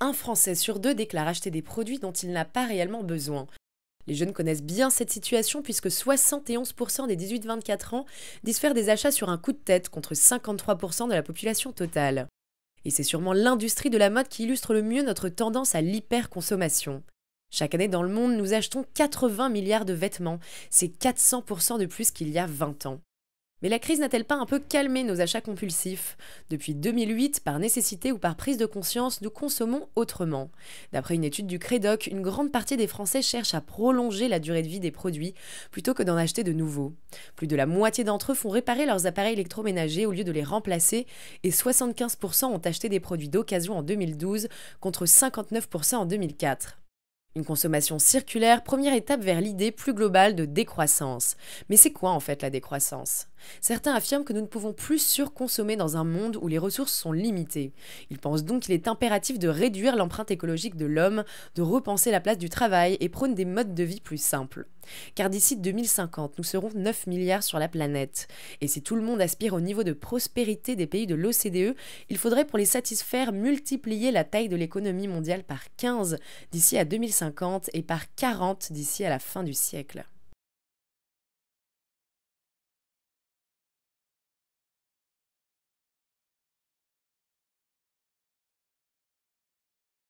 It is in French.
un Français sur deux déclare acheter des produits dont il n'a pas réellement besoin. Les jeunes connaissent bien cette situation puisque 71% des 18-24 ans disent faire des achats sur un coup de tête contre 53% de la population totale. Et c'est sûrement l'industrie de la mode qui illustre le mieux notre tendance à l'hyperconsommation. Chaque année dans le monde, nous achetons 80 milliards de vêtements, c'est 400% de plus qu'il y a 20 ans. Mais la crise n'a-t-elle pas un peu calmé nos achats compulsifs Depuis 2008, par nécessité ou par prise de conscience, nous consommons autrement. D'après une étude du Credoc, une grande partie des Français cherchent à prolonger la durée de vie des produits plutôt que d'en acheter de nouveaux. Plus de la moitié d'entre eux font réparer leurs appareils électroménagers au lieu de les remplacer et 75% ont acheté des produits d'occasion en 2012 contre 59% en 2004. Une consommation circulaire, première étape vers l'idée plus globale de décroissance. Mais c'est quoi en fait la décroissance Certains affirment que nous ne pouvons plus surconsommer dans un monde où les ressources sont limitées. Ils pensent donc qu'il est impératif de réduire l'empreinte écologique de l'homme, de repenser la place du travail et prône des modes de vie plus simples. Car d'ici 2050, nous serons 9 milliards sur la planète. Et si tout le monde aspire au niveau de prospérité des pays de l'OCDE, il faudrait pour les satisfaire multiplier la taille de l'économie mondiale par 15 d'ici à 2050 et par 40 d'ici à la fin du siècle.